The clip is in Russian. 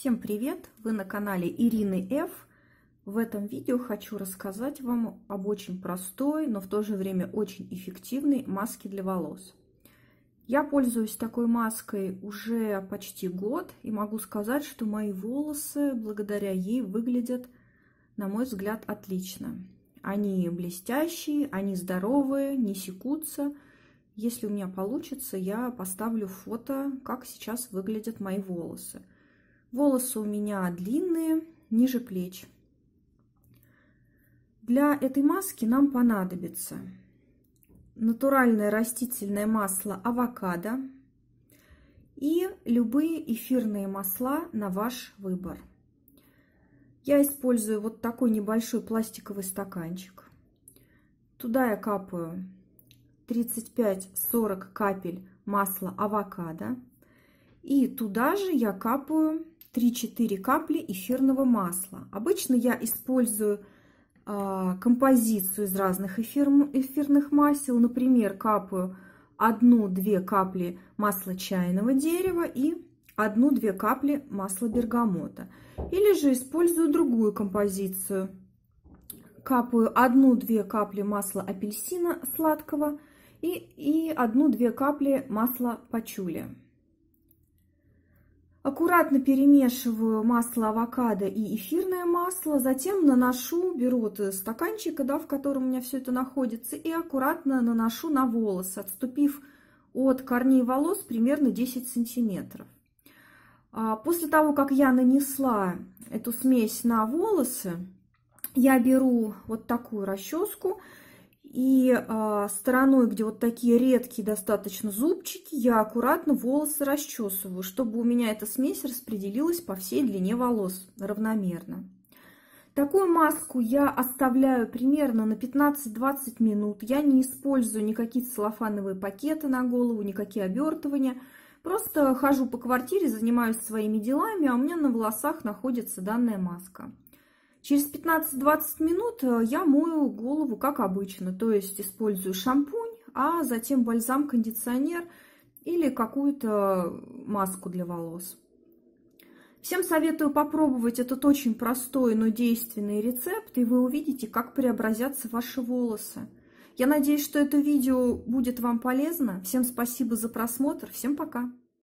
Всем привет! Вы на канале Ирины Ф. В этом видео хочу рассказать вам об очень простой, но в то же время очень эффективной маске для волос. Я пользуюсь такой маской уже почти год и могу сказать, что мои волосы благодаря ей выглядят, на мой взгляд, отлично. Они блестящие, они здоровые, не секутся. Если у меня получится, я поставлю фото, как сейчас выглядят мои волосы – Волосы у меня длинные, ниже плеч. Для этой маски нам понадобится натуральное растительное масло авокадо и любые эфирные масла на ваш выбор. Я использую вот такой небольшой пластиковый стаканчик. Туда я капаю 35-40 капель масла авокадо. И туда же я капаю 3-4 капли эфирного масла. Обычно я использую а, композицию из разных эфир, эфирных масел. Например, капаю 1-2 капли масла чайного дерева и 1-2 капли масла бергамота. Или же использую другую композицию. Капаю 1-2 капли масла апельсина сладкого и, и 1-2 капли масла пачули. Аккуратно перемешиваю масло авокадо и эфирное масло. Затем наношу, беру вот э, стаканчик, да, в котором у меня все это находится, и аккуратно наношу на волосы, отступив от корней волос примерно 10 сантиметров. А, после того, как я нанесла эту смесь на волосы, я беру вот такую расческу и а, стороной, где вот такие редкие достаточно зубчики, я аккуратно волосы расчесываю, чтобы у меня эта смесь распределилась по всей длине волос равномерно. Такую маску я оставляю примерно на 15-20 минут. Я не использую никакие целлофановые пакеты на голову, никакие обертывания. Просто хожу по квартире, занимаюсь своими делами, а у меня на волосах находится данная маска. Через 15-20 минут э, я мою голову как обычно, то есть использую шампунь, а затем бальзам, кондиционер или какую-то маску для волос. Всем советую попробовать этот очень простой, но действенный рецепт, и вы увидите, как преобразятся ваши волосы. Я надеюсь, что это видео будет вам полезно. Всем спасибо за просмотр. Всем пока!